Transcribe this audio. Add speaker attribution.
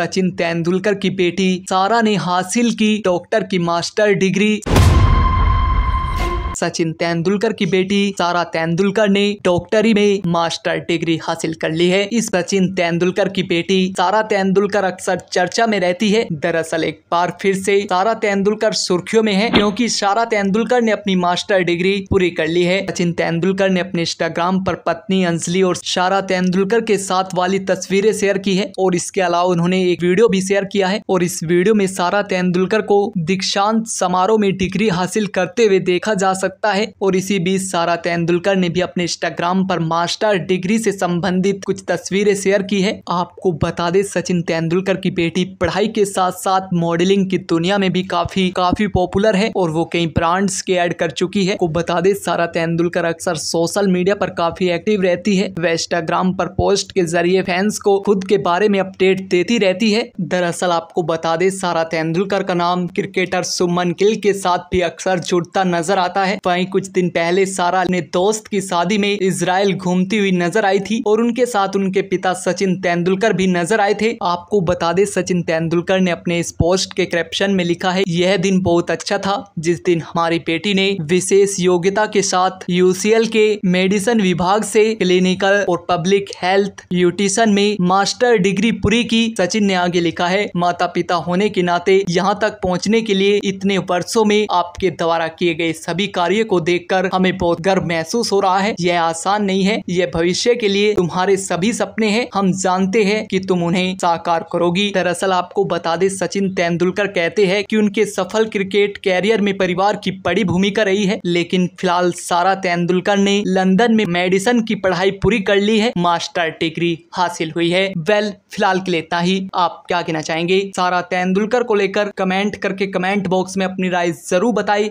Speaker 1: सचिन तेंदुलकर की बेटी सारा ने हासिल की डॉक्टर की मास्टर डिग्री सचिन तेंदुलकर की बेटी सारा तेंदुलकर ने डॉक्टरी में मास्टर डिग्री हासिल कर ली है इस सचिन तेंदुलकर की बेटी सारा तेंदुलकर अक्सर चर्चा में रहती है दरअसल एक बार फिर से सारा तेंदुलकर सुर्खियों में है क्योंकि सारा तेंदुलकर ने अपनी मास्टर डिग्री पूरी कर ली है सचिन तेंदुलकर ने अपने इंस्टाग्राम पर पत्नी अंजलि और सारा तेंदुलकर के साथ वाली तस्वीरें शेयर की है और इसके अलावा उन्होंने एक वीडियो भी शेयर किया है और इस वीडियो में सारा तेंदुलकर को दीक्षांत समारोह में डिग्री हासिल करते हुए देखा जा सकता सकता है और इसी बीच सारा तेंदुलकर ने भी अपने इंस्टाग्राम पर मास्टर डिग्री से संबंधित कुछ तस्वीरें शेयर की है आपको बता दे सचिन तेंदुलकर की बेटी पढ़ाई के साथ साथ मॉडलिंग की दुनिया में भी काफी काफी पॉपुलर है और वो कई ब्रांड्स के एड कर चुकी है आपको बता दे सारा तेंदुलकर अक्सर सोशल मीडिया पर काफी एक्टिव रहती है वह इंस्टाग्राम पर पोस्ट के जरिए फैंस को खुद के बारे में अपडेट देती रहती है दरअसल आपको बता दे सारा तेंदुलकर का नाम क्रिकेटर सुमन गिल के साथ भी अक्सर जुड़ता नजर आता है है वहीं कुछ दिन पहले सारा अपने दोस्त की शादी में इसराइल घूमती हुई नजर आई थी और उनके साथ उनके पिता सचिन तेंदुलकर भी नजर आए थे आपको बता दे सचिन तेंदुलकर ने अपने इस पोस्ट के कैप्शन में लिखा है यह दिन बहुत अच्छा था जिस दिन हमारी बेटी ने विशेष योग्यता के साथ यूसीएल के मेडिसिन विभाग से क्लिनिकल और पब्लिक हेल्थ यूटिशन में मास्टर डिग्री पूरी की सचिन ने आगे लिखा है माता पिता होने के नाते यहाँ तक पहुँचने के लिए इतने वर्षो में आपके द्वारा किए गए सभी कार्य कार्य को देखकर हमें बहुत गर्व महसूस हो रहा है यह आसान नहीं है यह भविष्य के लिए तुम्हारे सभी सपने हैं हम जानते हैं कि तुम उन्हें साकार करोगी दरअसल आपको बता दे सचिन तेंदुलकर कहते हैं कि उनके सफल क्रिकेट कैरियर में परिवार की बड़ी भूमिका रही है लेकिन फिलहाल सारा तेंदुलकर ने लंदन में मेडिसन की पढ़ाई पूरी कर ली है मास्टर डिग्री हासिल हुई है वेल फिलहाल के लिए इतना ही आप क्या कहना चाहेंगे सारा तेंदुलकर को लेकर कमेंट करके कमेंट बॉक्स में अपनी राय जरूर बताई